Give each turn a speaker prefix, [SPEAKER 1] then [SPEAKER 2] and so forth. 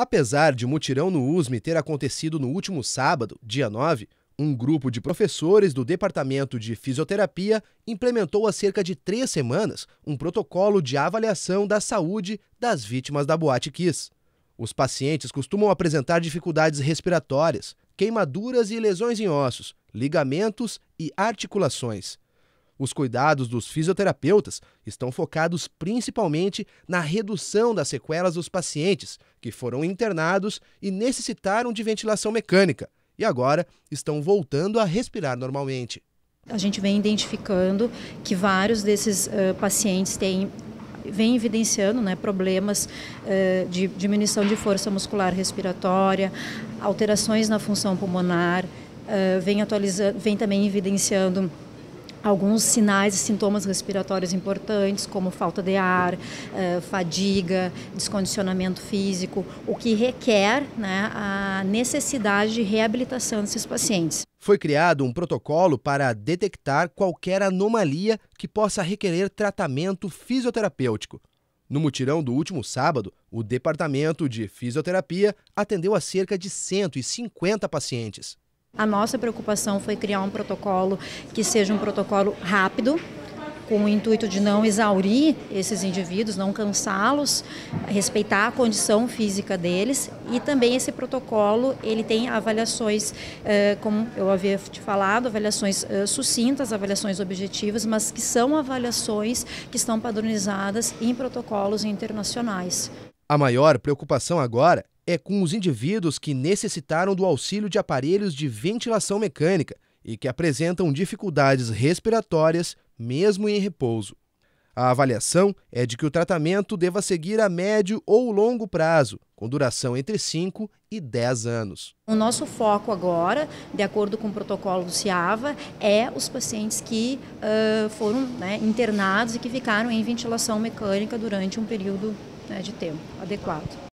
[SPEAKER 1] Apesar de o mutirão no USME ter acontecido no último sábado, dia 9, um grupo de professores do Departamento de Fisioterapia implementou há cerca de três semanas um protocolo de avaliação da saúde das vítimas da Boate Kiss. Os pacientes costumam apresentar dificuldades respiratórias, queimaduras e lesões em ossos, ligamentos e articulações. Os cuidados dos fisioterapeutas estão focados principalmente na redução das sequelas dos pacientes que foram internados e necessitaram de ventilação mecânica e agora estão voltando a respirar normalmente.
[SPEAKER 2] A gente vem identificando que vários desses uh, pacientes têm vem evidenciando né, problemas eh, de diminuição de força muscular respiratória, alterações na função pulmonar, eh, vem, atualizando, vem também evidenciando alguns sinais e sintomas respiratórios importantes, como falta de ar, eh, fadiga, descondicionamento físico, o que
[SPEAKER 1] requer né, a necessidade de reabilitação desses pacientes. Foi criado um protocolo para detectar qualquer anomalia que possa requerer tratamento fisioterapêutico. No mutirão do último sábado, o departamento de fisioterapia atendeu a cerca de 150 pacientes. A nossa preocupação
[SPEAKER 2] foi criar um protocolo que seja um protocolo rápido, com o intuito de não exaurir esses indivíduos, não cansá-los, respeitar a condição física deles e também esse protocolo ele tem avaliações, eh, como eu havia te falado, avaliações eh, sucintas, avaliações objetivas, mas que são avaliações que estão padronizadas em protocolos internacionais.
[SPEAKER 1] A maior preocupação agora é com os indivíduos que necessitaram do auxílio de aparelhos de ventilação mecânica e que apresentam dificuldades respiratórias, mesmo em repouso. A avaliação é de que o tratamento deva seguir a médio ou longo prazo, com duração entre 5 e 10 anos.
[SPEAKER 2] O nosso foco agora, de acordo com o protocolo do CIAVA, é os pacientes que uh, foram né, internados e que ficaram em ventilação mecânica durante um período né, de tempo adequado.